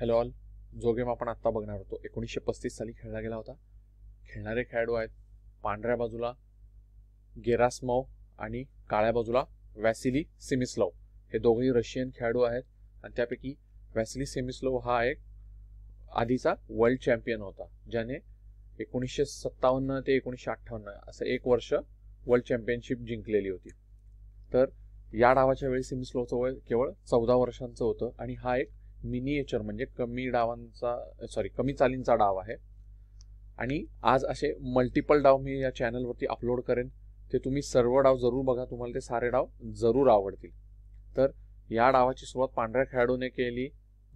hello all जो game आपण आत्ता बघणार होतो एकोणीसशे पस्तीस साली खेळला गेला होता खेळणारे खेळाडू आहेत पांढऱ्या बाजूला गेरास्मव आणि काळ्या बाजूला वॅसिली सिमिस्लव हे दोघेही रशियन खेळाडू आहेत आणि त्यापैकी वॅसिली सेमिस्लो हा एक आधीचा वर्ल्ड चॅम्पियन होता ज्याने एकोणीसशे सत्तावन्न ते एकोणीसशे अठ्ठावन्न असं एक वर्ष वर्ल्ड चॅम्पियनशिप जिंकलेली होती तर या डावाच्या वेळी सिमिस्लोचं वय केवळ चौदा वर्षांचं होतं आणि हा एक मिनिएचर म्हणजे कमी डावांचा सॉरी कमी चालींचा डाव आहे आणि आज असे मल्टिपल डाव मी या चॅनलवरती अपलोड करेन ते तुम्ही सर्व डाव जरूर बघा तुम्हाला ते सारे डाव जरूर आवडतील तर या डावाची सुरुवात पांढऱ्या खेळाडूने केली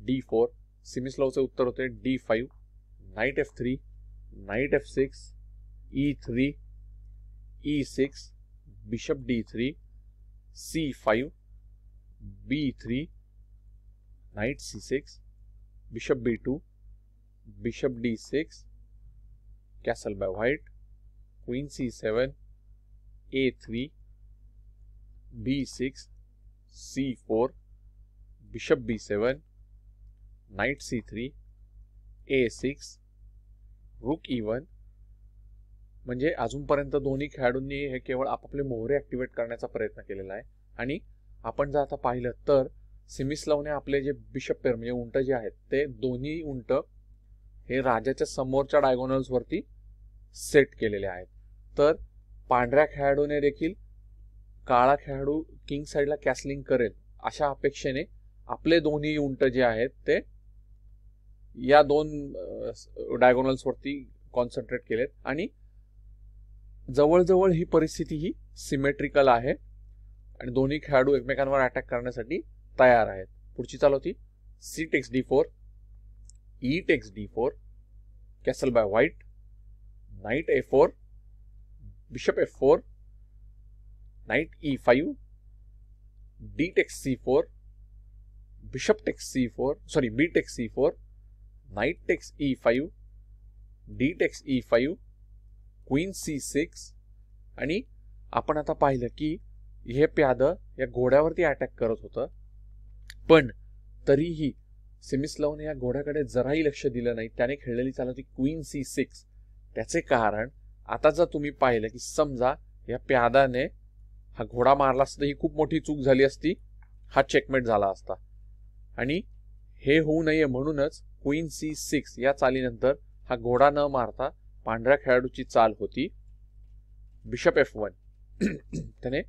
डी फोर सिमिस्लॉवचे उत्तर होते D five knight F three knight F six E three E six bishop D three C five B three knight c6 bishop b2 bishop d6 castle by white queen c7 a3 b6 c4 bishop b7 knight c3 a6 रूक e1 म्हणजे अजूनपर्यंत दोन्ही खेळाडूंनी हे केवळ आपापले मोहरे activate करण्याचा प्रयत्न केलेला आहे आणि आपण जर आता पाहिलं तर लावणे आपले जे बिशप पेर म्हणजे उंट जे आहेत ते दोन्ही उंट हे राजाच्या समोरच्या डायगोनल्स वरती सेट केलेले आहेत तर पांढऱ्या खेळाडूने देखील काळा खेळाडू किंग साईडला कॅसलिंग करेल अशा अपेक्षेने आपले दोन्ही उंट जे आहेत ते या दोन डायगोनल्स वरती कॉन्सन्ट्रेट केलेत आणि जवळजवळ ही परिस्थिती ही सिमेट्रिकल आहे आणि दोन्ही खेळाडू एकमेकांवर अटॅक करण्यासाठी तयार आहेत पुढची चाल होती C takes D four E takes D four castle by white knight A four bishop A four knight E five D takes C four bishop takes C four sorry B takes C four knight takes E five D takes E five queen C six आणि आपण आता पाहिलं की हे प्यादं या घोड्यावरती attack करत होतं पण तरीही सिमिस्लवने या घोड्याकडे जराही लक्ष दिलं नाही त्याने खेळलेली चाल होती क्वीन सी सिक्स त्याचे कारण आता जर तुम्ही पाहिलं की समजा या प्यादाने हा घोडा मारला असता ही खूप मोठी चूक झाली असती हा चेकमेट झाला असता आणि हे होऊ नये म्हणूनच क्वीन सी सिक्स या चालीनंतर हा घोडा न मारता पांढऱ्या खेळाडूची चाल होती बिशप एफ वन त्याने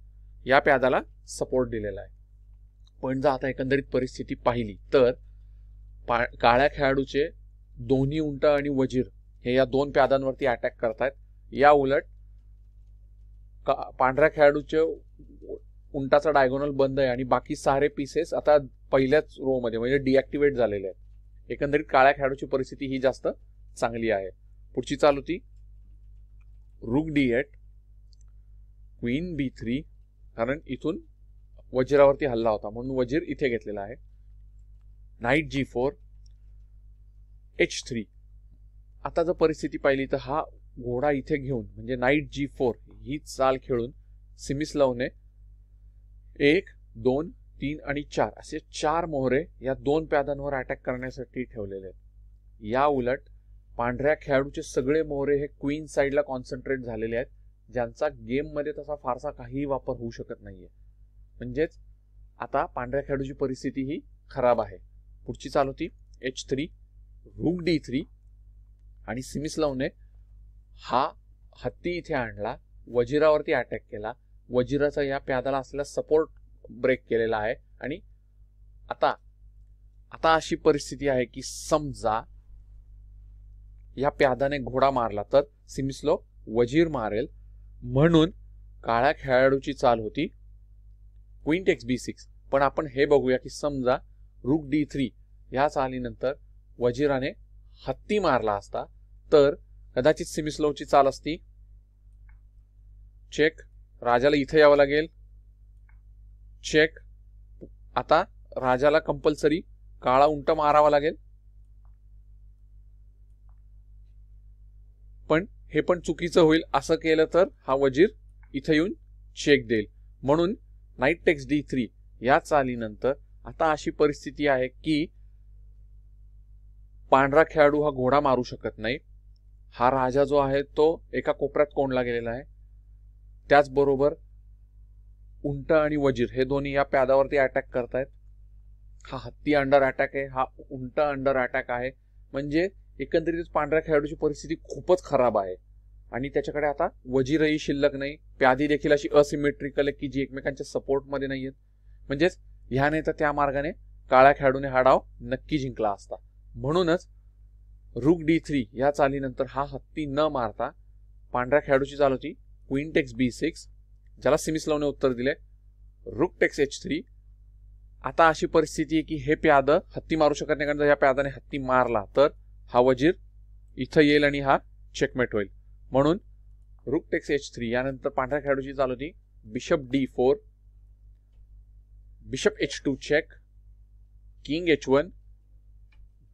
या प्यादाला सपोर्ट दिलेला आहे पण जर आता एकंदरीत परिस्थिती पाहिली तर काळ्या खेळाडूचे दोन्ही उंट आणि वजीर हे या दोन प्यादांवरती अटॅक करतायत या उलट पांढऱ्या खेळाडूचे उंटाचा डायगोनल बंद आहे आणि बाकी सारे पीसेस आता पहिल्याच रोमध्ये म्हणजे डिॲक्टिवेट झालेले आहेत एकंदरीत काळ्या खेळाडूची परिस्थिती ही जास्त चांगली आहे पुढची चाल होती rook D eight queen B three कारण इथून वजीरावरती हल्ला होता म्हणून वजीर इथे घेतलेला आहे knight G four H three आता जर परिस्थिती पाहिली तर हा घोडा इथे घेऊन म्हणजे नाईट जी फोर ही चाल खेळून लावणे एक दोन तीन आणि चार असे चार मोहरे या दोन प्यादांवर अटॅक करण्यासाठी ठेवलेले आहेत या उलट पांढऱ्या खेळाडूचे सगळे मोहरे हे क्वीन साईडला कॉन्सन्ट्रेट झालेले आहेत ज्यांचा गेममध्ये तसा फारसा काहीही वापर होऊ शकत नाहीये म्हणजेच आता पांढऱ्या खेळाडूची परिस्थिती ही खराब आहे पुढची चाल होती H three rook D three आणि सिमिस्लावने हा हत्ती इथे आणला वजिरावरती अटॅक केला वजिराचा या प्यादाला असलेला सपोर्ट ब्रेक केलेला आहे आणि आता आता अशी परिस्थिती आहे की समजा या प्यादाने घोडा मारला तर सिमिस्लो वजीर मारेल म्हणून काळ्या खेळाडूची चाल होती क्विंट टेक्स बी सिक्स पण आपण हे बघूया की समजा रुक डी थ्री ह्या चालीनंतर वजीराने हत्ती मारला असता तर कदाचित सिमिस्लोची चाल असती चेक राजाला इथे यावं लागेल चेक आता राजाला कंपल्सरी काळा उंट मारावा लागेल पण हे पण चुकीचं होईल असं केलं तर हा वजीर इथे येऊन चेक देईल म्हणून नाईट टेक्स डी थ्री या चालीनंतर आता अशी परिस्थिती आहे की पांढरा खेळाडू हा घोडा मारू शकत नाही हा राजा जो आहे तो एका कोपऱ्यात कोंडला गेलेला आहे त्याचबरोबर उंट आणि वजीर हे दोन्ही या प्यादावरती अटॅक करतायत हा हत्ती अंडर अटॅक आहे हा उंट अंडर अटॅक आहे म्हणजे एकंदरीत पांढऱ्या खेळाडूची परिस्थिती खूपच खराब आहे आणि त्याच्याकडे आता वजीरही शिल्लक नाही प्यादी देखील अशी असिमेट्रिकल आहे की जी एकमेकांच्या सपोर्टमध्ये नाही आहेत म्हणजेच ह्याने तर त्या मार्गाने काळ्या खेळाडूने हा डाव नक्की जिंकला असता म्हणूनच रुक डी थ्री या चालीनंतर हा हत्ती न मारता पांढऱ्या खेळाडूची चाल होती टेक्स बी सिक्स ज्याला सिमिसलावने उत्तर दिले रुक टेक्स एच थ्री आता अशी परिस्थिती आहे की हे प्याद हत्ती मारू शकत नाही कारण जर या प्यादाने हत्ती मारला तर हा वजीर इथं येईल आणि हा चेकमेट होईल म्हणून रुक टेक्स एच थ्री यानंतर पांढऱ्या खेळाडूची चालू होती bishop D four bishop H two check king H one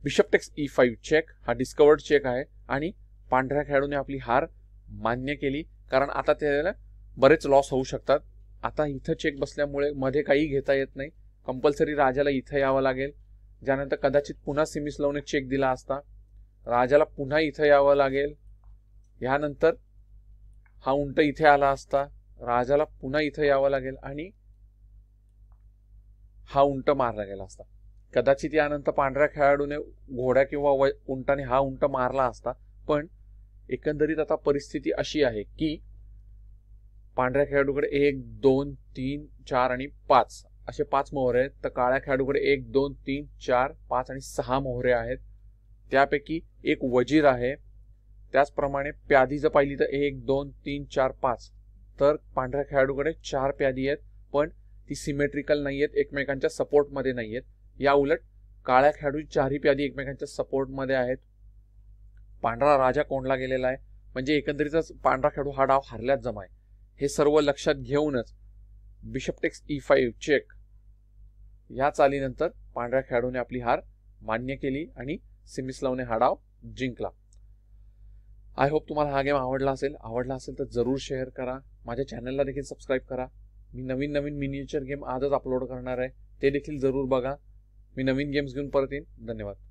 bishop takes E five check हा डिस्कवर्ड चेक आहे आणि पांढऱ्या खेळाडूने आपली हार मान्य केली कारण आता त्याला बरेच लॉस होऊ शकतात आता इथं चेक बसल्यामुळे मध्ये काही घेता येत नाही कंपल्सरी राजाला इथं यावं लागेल ज्यानंतर कदाचित पुन्हा सिमिस लावून चेक दिला असता राजाला पुन्हा इथं यावं लागेल ह्यानंतर हा उंट इथे आला असता राजाला पुन्हा इथं यावं लागेल आणि हा उंट मारला गेला असता कदाचित यानंतर पांढऱ्या खेळाडूने घोड्या किंवा उंटाने हा उंट मारला असता पण एकंदरीत आता परिस्थिती अशी आहे की पांढऱ्या खेळाडूकडे एक दोन तीन चार आणि पाच असे पाच मोहरे आहेत तर काळ्या खेळाडूकडे एक दोन तीन चार पाच आणि सहा मोहरे आहेत त्यापैकी एक वजीर आहे त्याचप्रमाणे प्याधी जर पाहिली तर एक दोन तीन चार पाच तर पांढऱ्या खेळाडूकडे चार प्यादी आहेत पण ती सिमेट्रिकल नाही आहेत एकमेकांच्या सपोर्टमध्ये नाही आहेत या उलट काळ्या खेळाडू चारही प्यादी एकमेकांच्या सपोर्टमध्ये आहेत पांढरा राजा कोंडला गेलेला आहे म्हणजे एकंदरीतच पांढरा खेळाडू हा डाव हरल्यात जमा आहे हे सर्व लक्षात घेऊनच बिशपटेक्स ई फाईव्ह चेक या चालीनंतर पांढऱ्या खेळाडूने आपली हार मान्य केली आणि सिमिस्लावने हा डाव जिंकला आय होप तुम्हाला हा गेम आवडला असेल आवडला असेल तर जरूर शेअर करा माझ्या चॅनलला देखील सबस्क्राईब करा मी नवीन नवीन मिनिएचर गेम आजच अपलोड करणार आहे ते देखील जरूर बघा मी नवीन गेम्स घेऊन परत येईन धन्यवाद